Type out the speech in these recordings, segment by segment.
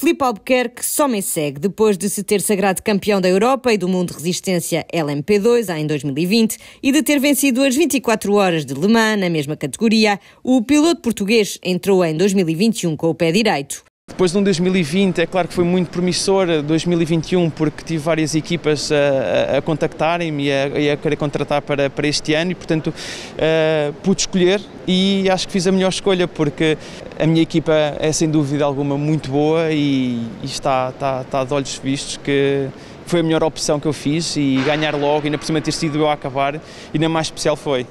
Filipe Albuquerque só me segue. Depois de se ter sagrado campeão da Europa e do mundo de resistência LMP2 em 2020 e de ter vencido as 24 horas de Le Mans na mesma categoria, o piloto português entrou em 2021 com o pé direito. Depois de um 2020, é claro que foi muito promissor, 2021, eh, porque tive várias equipas a, a contactarem-me e, e a, querer contratar para, para este ano e, portanto, uh, pude escolher e acho que fiz a melhor escolha, porque a minha equipa é sem dúvida alguma muito boa e, e está, está, está de olhos vistos que foi a melhor opção que eu fiz e ganhar logo, ainda por cima ter sido eu a acabar, ainda mais especial foi.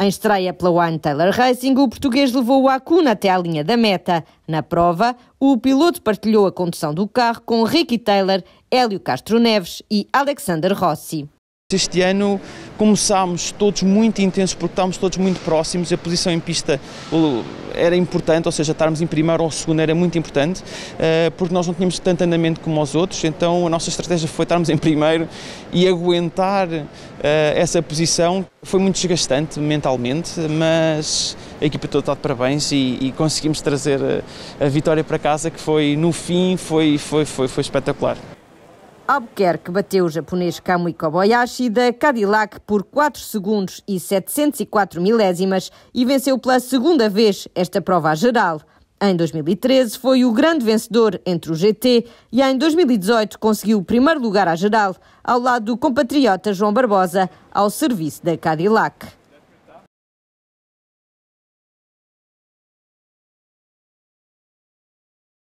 Em estreia pela One Taylor Racing, o português levou o Acuna até à linha da meta. Na prova, o piloto partilhou a condução do carro com Ricky Taylor, Hélio Castro Neves e Alexander Rossi. Este ano Começámos todos muito intensos porque estávamos todos muito próximos, a posição em pista era importante, ou seja, estarmos em primeiro ou segundo era muito importante, eh, porque nós não tínhamos tanto andamento como os outros, então a nossa estratégia foi estarmos em primeiro e aguentar eh, essa posição. Foi muito desgastante mentalmente, mas a equipa toda está de parabéns e, e conseguimos trazer a, eh, a, vitória para casa, que foi no fim, foi, foi, foi, foi espetacular. Albuquerque bateu o japonês Kamui Kobayashi da Cadillac por 4 segundos e 704 milésimas e venceu pela segunda vez esta prova geral. Em 2013 foi o grande vencedor entre o GT e em 2018 conseguiu o primeiro lugar à geral, ao lado do compatriota João Barbosa, ao serviço da Cadillac.